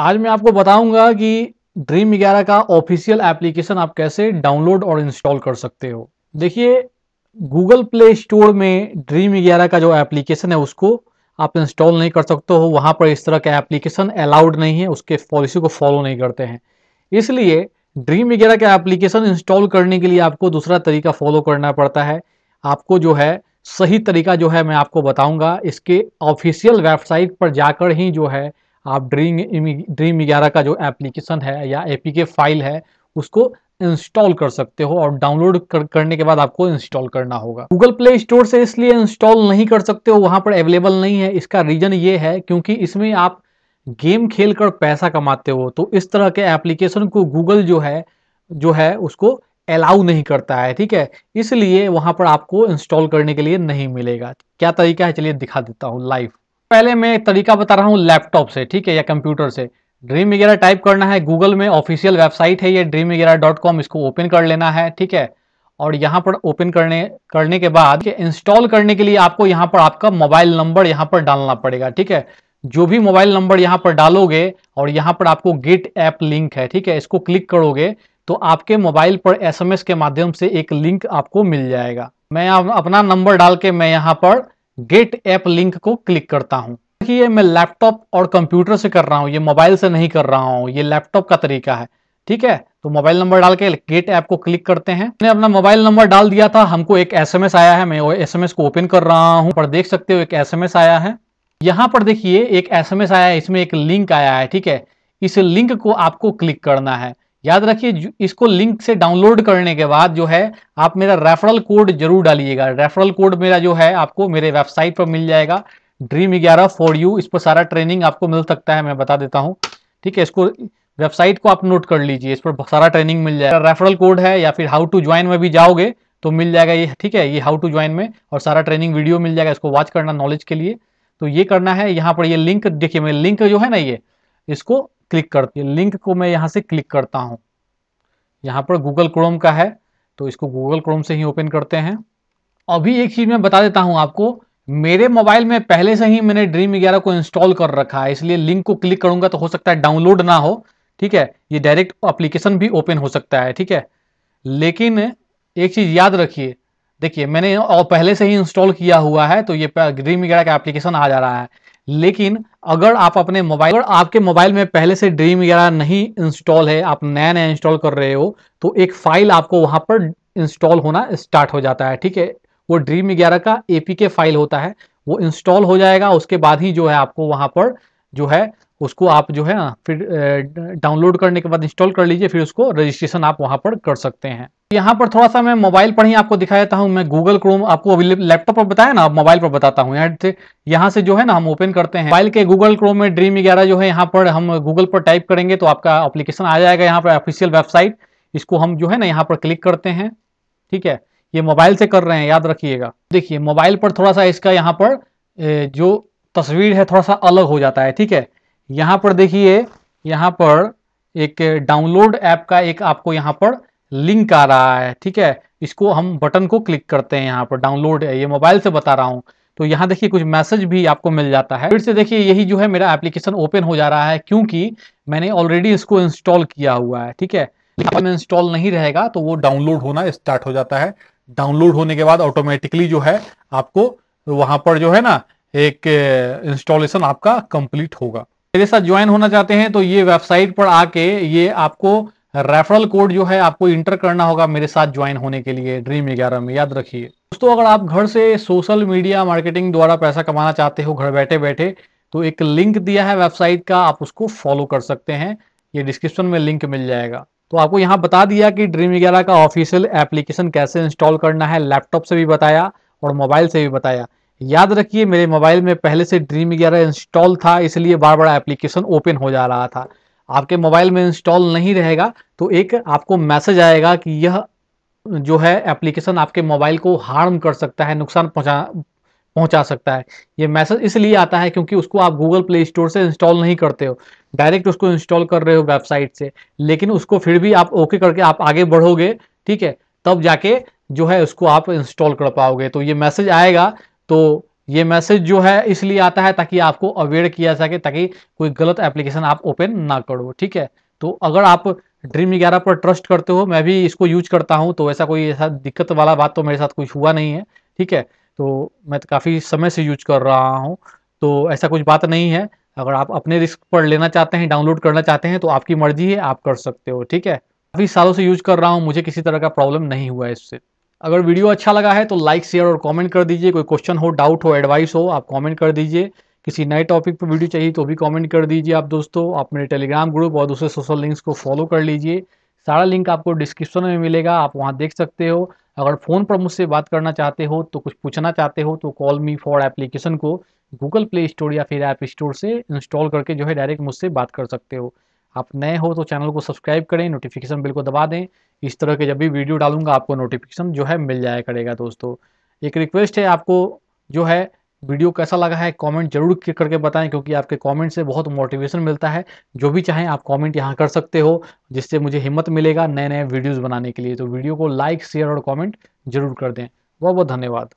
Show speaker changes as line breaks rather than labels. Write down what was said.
आज मैं आपको बताऊंगा कि ड्रीम ग्यारह का ऑफिशियल एप्लीकेशन आप कैसे डाउनलोड और इंस्टॉल कर सकते हो देखिए गूगल प्ले स्टोर में ड्रीम ग्यारह का जो एप्लीकेशन है उसको आप इंस्टॉल नहीं कर सकते हो वहां पर इस तरह का एप्लीकेशन अलाउड नहीं है उसके पॉलिसी को फॉलो नहीं करते हैं इसलिए ड्रीम वगैरह का एप्लीकेशन इंस्टॉल करने के लिए आपको दूसरा तरीका फॉलो करना पड़ता है आपको जो है सही तरीका जो है मैं आपको बताऊंगा इसके ऑफिशियल वेबसाइट पर जाकर ही जो है आप ड्रीम ड्रीम ग्यारह का जो एप्लीकेशन है या ए फाइल है उसको इंस्टॉल कर सकते हो और डाउनलोड कर, करने के बाद आपको इंस्टॉल करना होगा गूगल प्ले स्टोर से इसलिए इंस्टॉल नहीं कर सकते हो वहां पर अवेलेबल नहीं है इसका रीजन ये है क्योंकि इसमें आप गेम खेल कर पैसा कमाते हो तो इस तरह के एप्लीकेशन को गूगल जो है जो है उसको अलाउ नहीं करता है ठीक है इसलिए वहां पर आपको इंस्टॉल करने के लिए नहीं मिलेगा क्या तरीका है चलिए दिखा देता हूँ लाइव पहले मैं तरीका बता रहा हूँ लैपटॉप से ठीक है या कंप्यूटर से ड्रीम वगैरह टाइप करना है गूगल में ऑफिशियल वेबसाइट है ये ड्रीम वगैरह डॉट कॉम इसको ओपन कर लेना है ठीक है और यहाँ पर ओपन करने करने के बाद इंस्टॉल करने के लिए आपको यहाँ पर आपका मोबाइल नंबर यहाँ पर डालना पड़ेगा ठीक है जो भी मोबाइल नंबर यहाँ पर डालोगे और यहाँ पर आपको गेट ऐप लिंक है ठीक है इसको क्लिक करोगे तो आपके मोबाइल पर एसएमएस के माध्यम से एक लिंक आपको मिल जाएगा मैं अपना नंबर डाल के मैं यहाँ पर गेट ऐप लिंक को क्लिक करता हूं देखिए मैं लैपटॉप और कंप्यूटर से कर रहा हूं ये मोबाइल से नहीं कर रहा हूं ये लैपटॉप का तरीका है ठीक है तो मोबाइल नंबर डाल के गेट ऐप को क्लिक करते हैं मैंने अपना मोबाइल नंबर डाल दिया था हमको एक एसएमएस आया है मैं वो एसएमएस को ओपन कर रहा हूं पर देख सकते हो एक एसएमएस आया है यहां पर देखिए एक एसएमएस आया है इसमें एक लिंक आया है ठीक है इस लिंक को आपको क्लिक करना है याद रखिए इसको लिंक से डाउनलोड करने के बाद जो है आप मेरा रेफरल कोड जरूर डालिएगा रेफरल कोड मेरा जो है आपको मेरे वेबसाइट पर मिल जाएगा ड्रीम ग्यारह फॉर यू इस पर सारा ट्रेनिंग आपको मिल सकता है मैं बता देता हूँ ठीक है इसको वेबसाइट को आप नोट कर लीजिए इस पर सारा ट्रेनिंग मिल जाएगा रेफरल कोड है या फिर हाउ टू ज्वाइन में भी जाओगे तो मिल जाएगा ये ठीक है ये हाउ टू ज्वाइन में और सारा ट्रेनिंग वीडियो मिल जाएगा इसको वॉच करना नॉलेज के लिए तो ये करना है यहाँ पर ये लिंक देखिए मेरे लिंक जो है ना ये इसको क्लिक करती है लिंक को मैं यहाँ से क्लिक करता हूँ यहाँ पर गूगल क्रोम का है तो इसको गूगल क्रोम से ही ओपन करते हैं अभी एक चीज़ मैं बता देता हूँ आपको मेरे मोबाइल में पहले से ही मैंने ड्रीम ग्यारह को इंस्टॉल कर रखा है इसलिए लिंक को क्लिक करूंगा तो हो सकता है डाउनलोड ना हो ठीक है ये डायरेक्ट अप्लीकेशन भी ओपन हो सकता है ठीक है लेकिन एक चीज़ याद रखिए देखिए मैंने और पहले से ही इंस्टॉल किया हुआ है तो ये ड्रीम ग्यारह का एप्लीकेशन आ जा रहा है लेकिन अगर आप अपने मोबाइल अगर आपके मोबाइल में पहले से ड्रीम वगैरह नहीं इंस्टॉल है आप नया नया इंस्टॉल कर रहे हो तो एक फाइल आपको वहां पर इंस्टॉल होना स्टार्ट हो जाता है ठीक है वो ड्रीम ग्यारह का एपीके फाइल होता है वो इंस्टॉल हो जाएगा उसके बाद ही जो है आपको वहां पर जो है उसको आप जो है ना फिर डाउनलोड करने के बाद इंस्टॉल कर लीजिए फिर उसको रजिस्ट्रेशन आप वहां पर कर सकते हैं यहाँ पर थोड़ा सा मैं मोबाइल पर ही आपको दिखाया देता हूँ मैं गूगल क्रोम आपको अभी लैपटॉप पर बताया ना आप मोबाइल पर बताता हूँ यहाँ से यहाँ से जो है ना हम ओपन करते हैं मोबाइल के गूगल क्रोम में ड्रीम ग्यारह जो है यहाँ पर हम गूगल पर टाइप करेंगे तो आपका अप्लीकेशन आ जाएगा यहाँ पर ऑफिशियल वेबसाइट इसको हम जो है ना यहाँ पर क्लिक करते हैं ठीक है ये मोबाइल से कर रहे हैं याद रखिएगा देखिए मोबाइल पर थोड़ा सा इसका यहाँ पर जो तस्वीर है थोड़ा सा अलग हो जाता है ठीक है यहाँ पर देखिए यहाँ पर एक डाउनलोड ऐप का एक आपको यहाँ पर लिंक आ रहा है ठीक है इसको हम बटन को क्लिक करते हैं यहाँ पर डाउनलोड है ये मोबाइल से बता रहा हूँ तो यहाँ देखिए कुछ मैसेज भी आपको मिल जाता है फिर से देखिए यही जो है मेरा एप्लीकेशन ओपन हो जा रहा है क्योंकि मैंने ऑलरेडी इसको इंस्टॉल किया हुआ है ठीक है लेकिन इंस्टॉल नहीं रहेगा तो वो डाउनलोड होना स्टार्ट हो जाता है डाउनलोड होने के बाद ऑटोमेटिकली जो है आपको वहां पर जो है ना एक इंस्टॉलेशन आपका कंप्लीट होगा मेरे साथ ज्वाइन होना चाहते हैं तो ये वेबसाइट पर आके ये आपको रेफरल कोड जो है आपको इंटर करना होगा मेरे साथ ज्वाइन होने के लिए ड्रीम ग्यारह में याद रखिए दोस्तों अगर आप घर से सोशल मीडिया मार्केटिंग द्वारा पैसा कमाना चाहते हो घर बैठे बैठे तो एक लिंक दिया है वेबसाइट का आप उसको फॉलो कर सकते हैं ये डिस्क्रिप्शन में लिंक मिल जाएगा तो आपको यहाँ बता दिया कि ड्रीम ग्यारह का ऑफिशियल एप्लीकेशन कैसे इंस्टॉल करना है लैपटॉप से भी बताया और मोबाइल से भी बताया याद रखिए मेरे मोबाइल में पहले से ड्रीम ग्यारह इंस्टॉल था इसलिए बार बार एप्लीकेशन ओपन हो जा रहा था आपके मोबाइल में इंस्टॉल नहीं रहेगा तो एक आपको मैसेज आएगा कि यह जो है एप्लीकेशन आपके मोबाइल को हार्म कर सकता है नुकसान पहुंचा पहुंचा सकता है ये मैसेज इसलिए आता है क्योंकि उसको आप गूगल प्ले स्टोर से इंस्टॉल नहीं करते हो डायरेक्ट उसको इंस्टॉल कर रहे हो वेबसाइट से लेकिन उसको फिर भी आप ओके करके आप आगे बढ़ोगे ठीक है तब जाके जो है उसको आप इंस्टॉल कर पाओगे तो ये मैसेज आएगा तो ये मैसेज जो है इसलिए आता है ताकि आपको अवेयर किया सके ताकि कोई गलत एप्लीकेशन आप ओपन ना करो ठीक है तो अगर आप ड्रीम ग्यारह पर ट्रस्ट करते हो मैं भी इसको यूज करता हूँ तो ऐसा कोई ऐसा दिक्कत वाला बात तो मेरे साथ कुछ हुआ नहीं है ठीक है तो मैं तो काफ़ी समय से यूज कर रहा हूँ तो ऐसा कुछ बात नहीं है अगर आप अपने रिस्क पर लेना चाहते हैं डाउनलोड करना चाहते हैं तो आपकी मर्जी है आप कर सकते हो ठीक है काफ़ी सालों से यूज कर रहा हूँ मुझे किसी तरह का प्रॉब्लम नहीं हुआ है इससे अगर वीडियो अच्छा लगा है तो लाइक शेयर और कमेंट कर दीजिए कोई क्वेश्चन हो डाउट हो एडवाइस हो आप कमेंट कर दीजिए किसी नए टॉपिक पर वीडियो चाहिए तो भी कमेंट कर दीजिए आप दोस्तों आप मेरे टेलीग्राम ग्रुप और दूसरे सोशल लिंक्स को फॉलो कर लीजिए सारा लिंक आपको डिस्क्रिप्शन में मिलेगा आप वहाँ देख सकते हो अगर फ़ोन पर मुझसे बात करना चाहते हो तो कुछ पूछना चाहते हो तो कॉल मी फॉर एप्लीकेशन को गूगल प्ले स्टोर या फिर ऐप स्टोर से इंस्टॉल करके जो है डायरेक्ट मुझसे बात कर सकते हो आप नए हो तो चैनल को सब्सक्राइब करें नोटिफिकेशन बिल को दबा दें इस तरह के जब भी वीडियो डालूंगा आपको नोटिफिकेशन जो है मिल जाया करेगा दोस्तों एक रिक्वेस्ट है आपको जो है वीडियो कैसा लगा है कमेंट जरूर करके बताएं क्योंकि आपके कमेंट से बहुत मोटिवेशन मिलता है जो भी चाहें आप कमेंट यहाँ कर सकते हो जिससे मुझे हिम्मत मिलेगा नए नए वीडियोस बनाने के लिए तो वीडियो को लाइक शेयर और कमेंट जरूर कर दें बहुत बहुत धन्यवाद